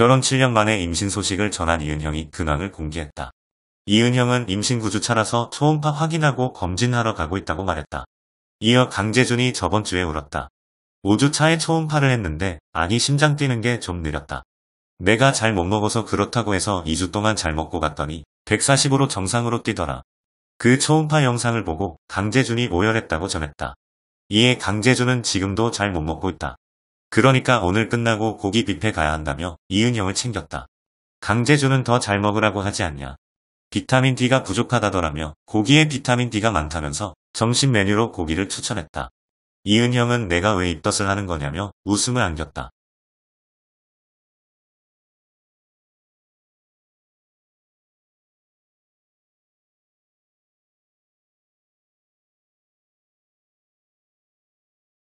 결혼 7년 만에 임신 소식을 전한 이은형이 근황을 공개했다. 이은형은 임신 9주차라서 초음파 확인하고 검진하러 가고 있다고 말했다. 이어 강재준이 저번 주에 울었다. 5주차에 초음파를 했는데 아니 심장 뛰는 게 좀 느렸다. 내가 잘 못 먹어서 그렇다고 해서 2주 동안 잘 먹고 갔더니 140으로 정상으로 뛰더라. 그 초음파 영상을 보고 강재준이 오열했다고 전했다. 이에 강재준은 지금도 잘 못 먹고 있다. 그러니까 오늘 끝나고 고기 뷔페 가야 한다며 이은영을 챙겼다. 강재준은 더 잘 먹으라고 하지 않냐. 비타민 D가 부족하다더라며 고기에 비타민 D가 많다면서 점심 메뉴로 고기를 추천했다. 이은형은 내가 왜 입덧을 하는 거냐며 웃음을 안겼다.